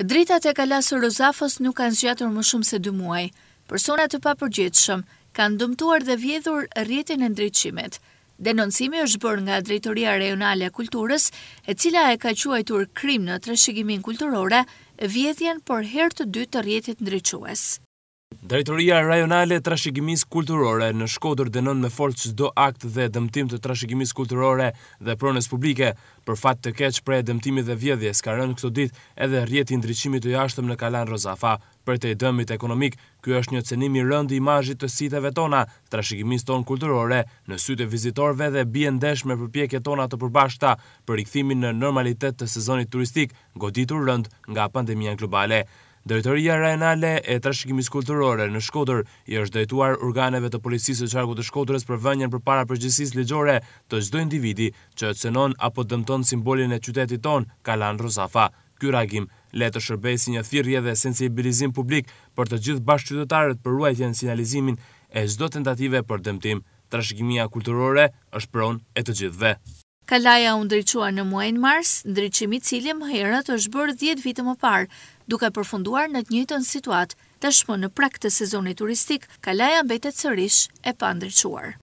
Dritat e kalasë Rozafës nuk kanë zgjatur më shumë se 2 muaj. Personat të papërgjithshëm kanë dëmtuar dhe vjedhur rrjetin e ndriçimit. Denoncimi është bërë nga Drejtoria Rejonale e Kulturës, e cila e ka quajtur krim në trashëgimin kulturore, vjedhjen për herë të dytë të rrjetit ndriçues. Drejtoria Rajonale Trashikimis Kulturore në Shkodër dënon me forcë çdo akt dhe dëmtim të Trashikimis kulturore dhe pronës publike, për fat të keq, për dëmtimin dhe vjedhjes ka rënë këto ditë edhe rjeti ndriçimit të jashtëm në Kalan Rozafa. Për të dëmit ekonomik, ky është një cenim i rëndë i imazhit të siteve tona, Trashikimis tonë kulturore, në sytë vizitorëve dhe bie ndesh me përpjekjet tona të përbashkëta për rikthimin në normalitet të sezonit turistik, goditur rënd nga pandemia globale. Drejtoria Rajonale e Trashëgimisë Kulturore në Shkodër i është drejtuar organeve të policisë së qarkut të Shkodrës për vënien përpara përgjegjësisë ligjore të çdo individi që cënon apo dëmton simbolin e qytetit ton, Kalan Rozafa. Ky reagim le të shërbejë si një thirrje dhe sensibilizim publik për të gjithë bashkëqytetarët për ruajtjen e sinjalizimit e çdo tentative për dëmtim. Trashëgimia kulturore është pronë e të gjithëve. Kalaja u ndryquar në muajnë mars, ndryqimi cilje më herët është bërë 10 vitë më parë, duke përfunduar në të njëtën situatë, të shmo në prak të sezonit turistik, Kalaja mbetet sërish e pa ndryquar.